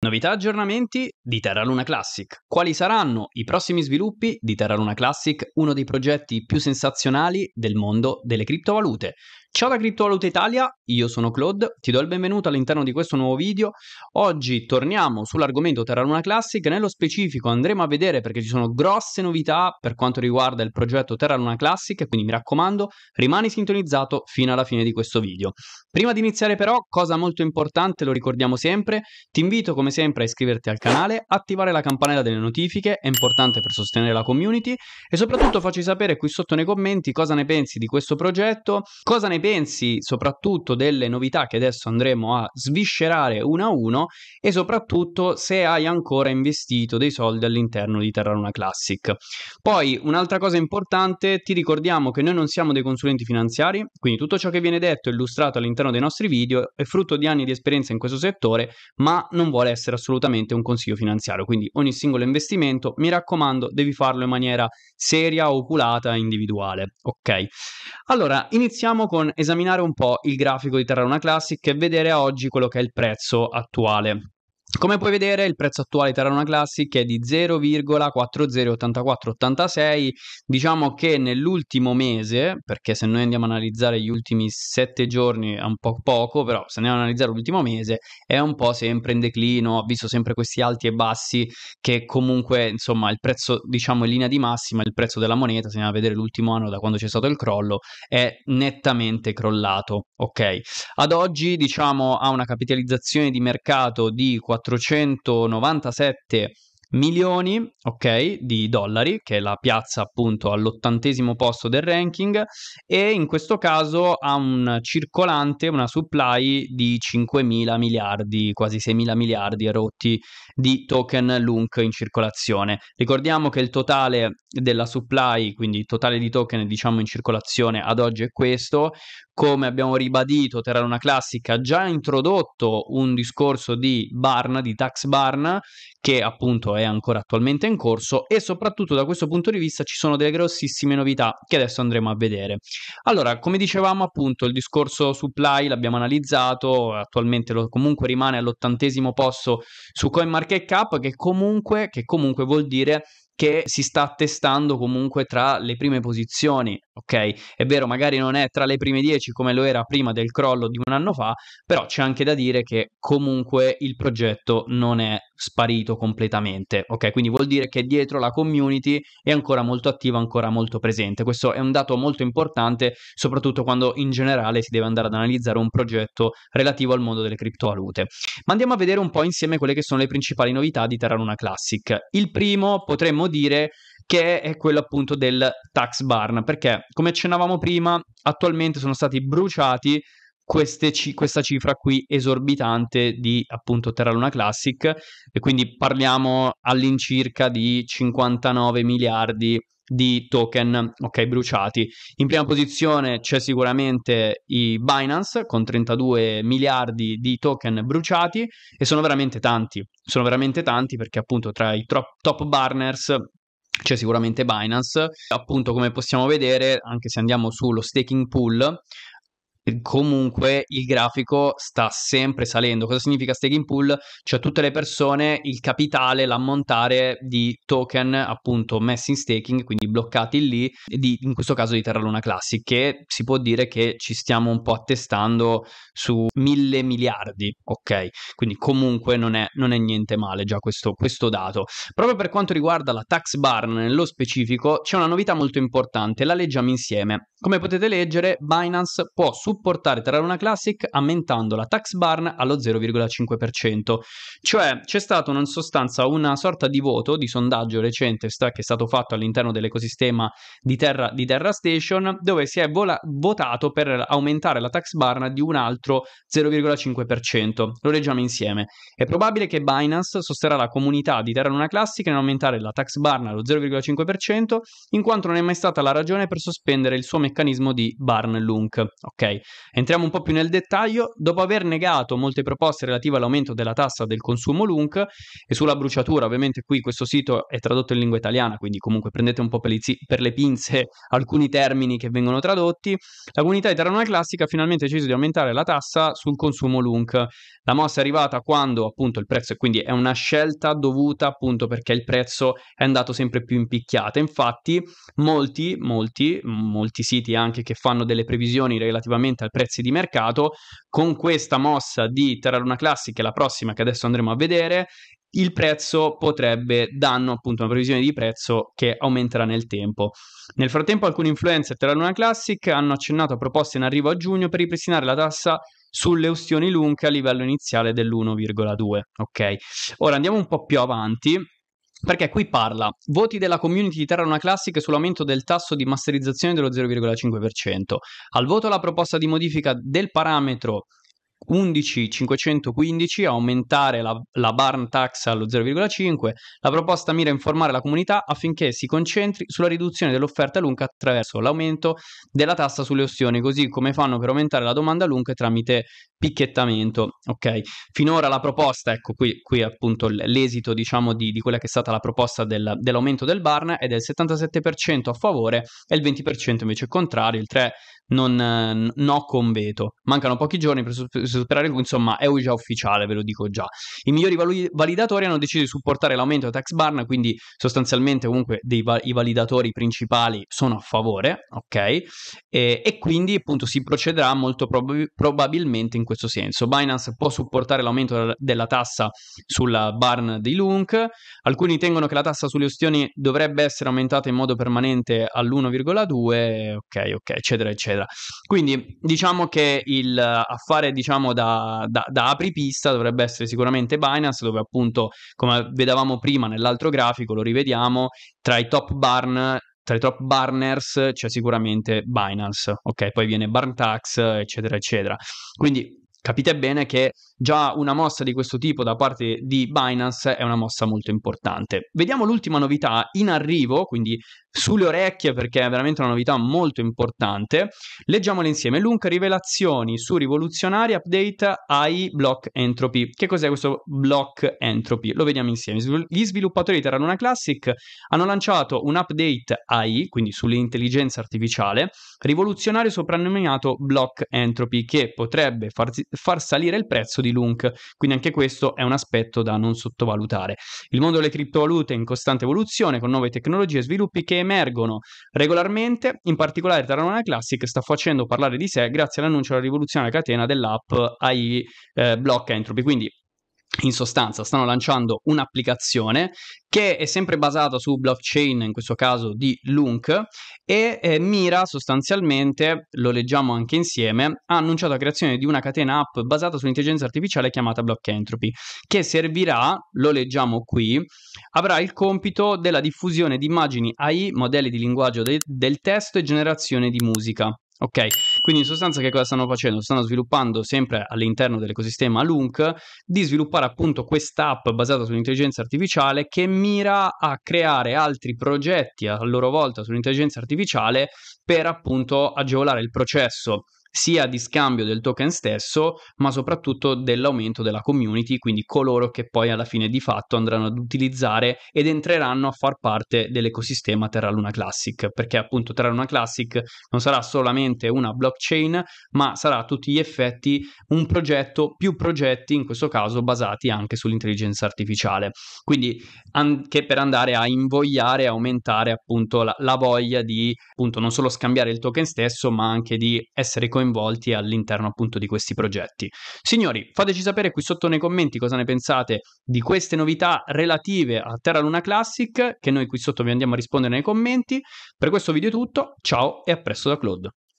Novità aggiornamenti di Terra Luna Classic. Quali saranno i prossimi sviluppi di Terra Luna Classic, uno dei progetti più sensazionali del mondo delle criptovalute? Ciao da Criptovaluta Italia, io sono Claude, ti do il benvenuto all'interno di questo nuovo video. Oggi torniamo sull'argomento Terra Luna Classic, nello specifico andremo a vedere perché ci sono grosse novità per quanto riguarda il progetto Terra Luna Classic, quindi mi raccomando rimani sintonizzato fino alla fine di questo video. Prima di iniziare però, cosa molto importante, lo ricordiamo sempre, ti invito come sempre a iscriverti al canale, attivare la campanella delle notifiche, è importante per sostenere la community e soprattutto facci sapere qui sotto nei commenti cosa ne pensi di questo progetto, cosa ne ne pensi soprattutto delle novità che adesso andremo a sviscerare uno a uno e soprattutto se hai ancora investito dei soldi all'interno di Terraluna Classic. Poi un'altra cosa importante, ti ricordiamo che noi non siamo dei consulenti finanziari, quindi tutto ciò che viene detto e illustrato all'interno dei nostri video è frutto di anni di esperienza in questo settore, ma non vuole essere assolutamente un consiglio finanziario, quindi ogni singolo investimento, mi raccomando, devi farlo in maniera seria, oculata individuale. Ok? Allora, iniziamo con esaminare un po' il grafico di Terra Luna Classic e vedere oggi quello che è il prezzo attuale. Come puoi vedere, il prezzo attuale di Terranova Classic è di 0,408486. Diciamo che nell'ultimo mese, perché se noi andiamo a analizzare gli ultimi 7 giorni è un po' poco, però se andiamo a analizzare l'ultimo mese è un po' sempre in declino, ha visto sempre questi alti e bassi che comunque, insomma, il prezzo, diciamo in linea di massima, il prezzo della moneta, se andiamo a vedere l'ultimo anno da quando c'è stato il crollo, è nettamente crollato, ok? Ad oggi, diciamo, ha una capitalizzazione di mercato di 4 497 milioni okay, di dollari, che la piazza appunto all'ottantesimo posto del ranking, e in questo caso ha un circolante, una supply di 5 mila miliardi, quasi 6 mila miliardi rotti di token LUNC in circolazione. Ricordiamo che il totale della supply, quindi il totale di token diciamo in circolazione ad oggi è questo, come abbiamo ribadito, Terranuna Classic ha già introdotto un discorso di Barn, di tax Barn, che appunto è ancora attualmente in corso e soprattutto da questo punto di vista ci sono delle grossissime novità che adesso andremo a vedere. Allora, come dicevamo appunto, il discorso supply l'abbiamo analizzato, attualmente lo, comunque rimane all'ottantesimo posto su CoinMarketCap, che comunque, che comunque vuol dire che si sta testando comunque tra le prime posizioni, ok? È vero, magari non è tra le prime 10 come lo era prima del crollo di un anno fa, però c'è anche da dire che comunque il progetto non è sparito completamente. Ok, quindi vuol dire che dietro la community è ancora molto attiva, ancora molto presente. Questo è un dato molto importante, soprattutto quando in generale si deve andare ad analizzare un progetto relativo al mondo delle criptovalute. Ma andiamo a vedere un po' insieme quelle che sono le principali novità di Terra Luna Classic. Il primo potremmo dire che è quello appunto del tax barn, perché come accennavamo prima, attualmente sono stati bruciati ci- questa cifra qui esorbitante di appunto Terra Luna Classic e quindi parliamo all'incirca di 59 miliardi di token ok bruciati in prima posizione c'è sicuramente i Binance con 32 miliardi di token bruciati e sono veramente tanti sono veramente tanti perché appunto tra i tro- top burners c'è sicuramente Binance appunto come possiamo vedere anche se andiamo sullo staking pool comunque il grafico sta sempre salendo. Cosa significa staking pool? Cioè tutte le persone, il capitale, l'ammontare di token appunto messi in staking, quindi bloccati lì, di, in questo caso di Terra Luna Classic, che si può dire che ci stiamo un po' attestando su mille miliardi, ok? Quindi comunque non è, non è niente male già questo, questo dato. Proprio per quanto riguarda la tax bar nello specifico, c'è una novità molto importante, la leggiamo insieme. Come potete leggere, Binance può superare supportare Terraforma Classic aumentando la tax barn allo 0,5%. Cioè c'è stato in sostanza una sorta di voto, di sondaggio recente sta, che è stato fatto all'interno dell'ecosistema di Terra, di Terra Station dove si è vola- votato per aumentare la tax barn di un altro 0,5%. Lo leggiamo insieme. È probabile che Binance sosterrà la comunità di Terra Luna Classic nel aumentare la tax barn allo 0,5% in quanto non è mai stata la ragione per sospendere il suo meccanismo di barn lunk. Ok, Entriamo un po' più nel dettaglio. Dopo aver negato molte proposte relative all'aumento della tassa del consumo LUNC e sulla bruciatura, ovviamente qui questo sito è tradotto in lingua italiana, quindi comunque prendete un po' per, zi- per le pinze alcuni termini che vengono tradotti, la comunità italiana classica ha finalmente deciso di aumentare la tassa sul consumo LUNC. La mossa è arrivata quando appunto il prezzo, quindi è una scelta dovuta appunto perché il prezzo è andato sempre più in picchiata. Infatti molti, molti, molti siti anche che fanno delle previsioni relativamente ovviamente ai prezzi di mercato. Con questa mossa di Terra Luna Classic, che è la prossima che adesso andremo a vedere, il prezzo potrebbe, danno appunto una previsione di prezzo che aumenterà nel tempo. Nel frattempo alcuni influencer Terra Luna Classic hanno accennato a proposte in arrivo a giugno per ripristinare la tassa sulle ustioni lunghe a livello iniziale dell'1,2, ok? Ora andiamo un po' più avanti perché qui parla voti della community di Terra una classica sull'aumento del tasso di masterizzazione dello 0,5%. Al voto la proposta di modifica del parametro 11515 aumentare la, la barn tax allo 0,5. La proposta mira a informare la comunità affinché si concentri sulla riduzione dell'offerta lunga attraverso l'aumento della tassa sulle opzioni, così come fanno per aumentare la domanda lunga tramite picchettamento. Ok, finora la proposta, ecco qui, qui appunto l'esito diciamo di, di, quella che è stata la proposta del, dell'aumento del Barn è del 77% a favore e il 20% invece contrario, il 3% non, no con veto. Mancano pochi giorni per superare il insomma è già ufficiale, ve lo dico già. I migliori validatori hanno deciso di supportare l'aumento del tax Barn, quindi sostanzialmente comunque dei i validatori principali sono a favore, ok? E, e, quindi appunto si procederà molto prob- probabilmente in questo senso. Binance può supportare l'aumento della tassa sulla barn di Lunk, alcuni ritengono che la tassa sulle ustioni dovrebbe essere aumentata in modo permanente all'1,2, ok, ok, eccetera, eccetera. Quindi diciamo che il affare diciamo da, da, da apripista dovrebbe essere sicuramente Binance, dove appunto, come vedevamo prima nell'altro grafico, lo rivediamo, tra i top barn tra i top burners c'è sicuramente Binance, ok? Poi viene Barntax, eccetera, eccetera. Quindi capite bene che già una mossa di questo tipo da parte di Binance è una mossa molto importante. Vediamo l'ultima novità in arrivo, quindi sulle orecchie perché è veramente una novità molto importante. Leggiamole insieme. Lunk rivelazioni su rivoluzionari update AI block entropy. Che cos'è questo block entropy? Lo vediamo insieme. Gli sviluppatori di Terra Luna Classic hanno lanciato un update AI, quindi sull'intelligenza artificiale, rivoluzionario soprannominato block entropy che potrebbe far, far salire il prezzo di Lunk. Quindi anche questo è un aspetto da non sottovalutare. Il mondo delle criptovalute è in costante evoluzione con nuove tecnologie e sviluppi che emergono regolarmente, in particolare Taranona Classic sta facendo parlare di sé grazie all'annuncio della rivoluzione a catena dell'app AI eh, Block Entropy, quindi in sostanza stanno lanciando un'applicazione che è sempre basata su blockchain, in questo caso di Lunk, e eh, mira sostanzialmente, lo leggiamo anche insieme, ha annunciato la creazione di una catena app basata sull'intelligenza artificiale chiamata Block Entropy, che servirà, lo leggiamo qui, avrà il compito della diffusione di immagini AI, modelli di linguaggio de- del testo e generazione di musica. Ok, quindi in sostanza che cosa stanno facendo? Stanno sviluppando sempre all'interno dell'ecosistema Lunk di sviluppare appunto quest'app basata sull'intelligenza artificiale che mira a creare altri progetti a loro volta sull'intelligenza artificiale per appunto agevolare il processo sia di scambio del token stesso, ma soprattutto dell'aumento della community, quindi coloro che poi alla fine di fatto andranno ad utilizzare ed entreranno a far parte dell'ecosistema Terra Luna Classic, perché appunto Terra Luna Classic non sarà solamente una blockchain, ma sarà a tutti gli effetti un progetto, più progetti in questo caso basati anche sull'intelligenza artificiale. Quindi anche per andare a invogliare, aumentare appunto la, la voglia di appunto non solo scambiare il token stesso, ma anche di essere connessi coinvolti all'interno appunto di questi progetti. Signori, fateci sapere qui sotto nei commenti cosa ne pensate di queste novità relative a Terra Luna Classic, che noi qui sotto vi andiamo a rispondere nei commenti. Per questo video è tutto, ciao e a presto da Claude.